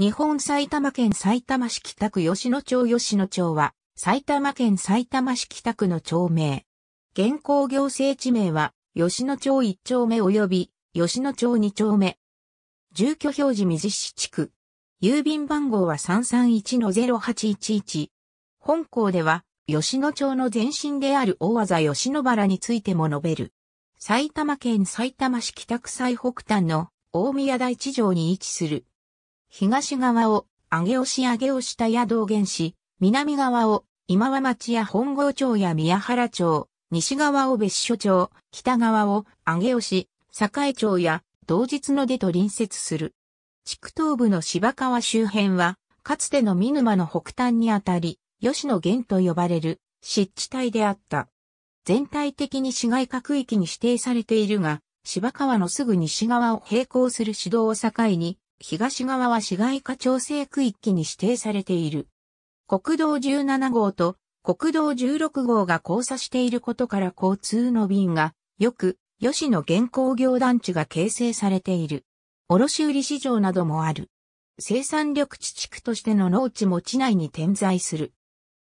日本埼玉県埼玉市北区吉野町吉野町は、埼玉県埼玉市北区の町名。現行行政地名は、吉野町1丁目及び、吉野町2丁目。住居表示水市地区。郵便番号は331-0811。本校では、吉野町の前身である大技吉野原についても述べる。埼玉県埼玉市北区最北端の大宮台地上に位置する東側を、上尾市上尾下や道原市、南側を、今和町や本郷町や宮原町、西側を別所町、北側を、上尾市、栄町や、同日の出と隣接する。地区東部の芝川周辺は、かつての見沼の北端にあたり、吉野源と呼ばれる湿地帯であった。全体的に市街各域に指定されているが、芝川のすぐ西側を並行する市道を境に、東側は市街化調整区域に指定されている。国道17号と国道16号が交差していることから交通の便が、よく、吉野原工業団地が形成されている。卸売市場などもある。生産緑地地区としての農地も地内に点在する。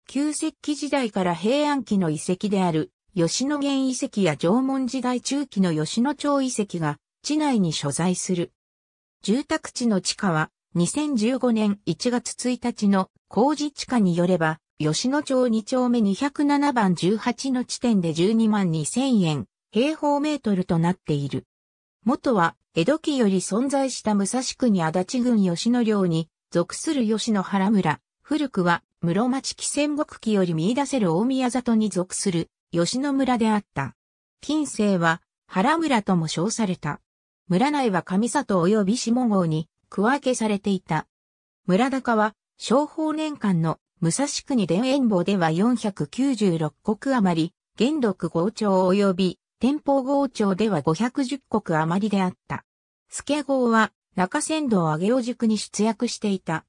旧石器時代から平安期の遺跡である、吉野源遺跡や縄文時代中期の吉野町遺跡が、地内に所在する。住宅地の地価は2015年1月1日の工事地価によれば、吉野町2丁目207番18の地点で12万2000円、平方メートルとなっている。元は、江戸期より存在した武蔵国足立郡吉野領に属する吉野原村、古くは室町期戦国期より見出せる大宮里に属する吉野村であった。近世は原村とも称された。村内は上里及び下郷に区分けされていた。村高は、商法年間の武蔵国田園坊では496国余り、元禄郷町及び天保郷町では510国余りであった。助郷は中山道上尾塾に出役していた。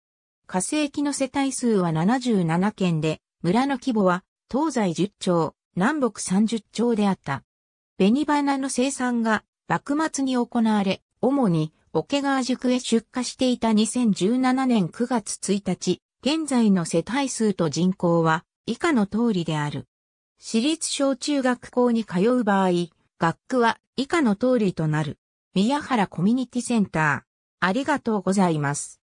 火星期の世帯数は77件で、村の規模は東西10町、南北30町であった。紅花の生産が幕末に行われ、主に桶川宿へ出荷していた2017年9月1日、現在の世帯数と人口は以下の通りである。私立小中学校に通う場合、学区は以下の通りとなる。宮原コミュニティセンター。ありがとうございます。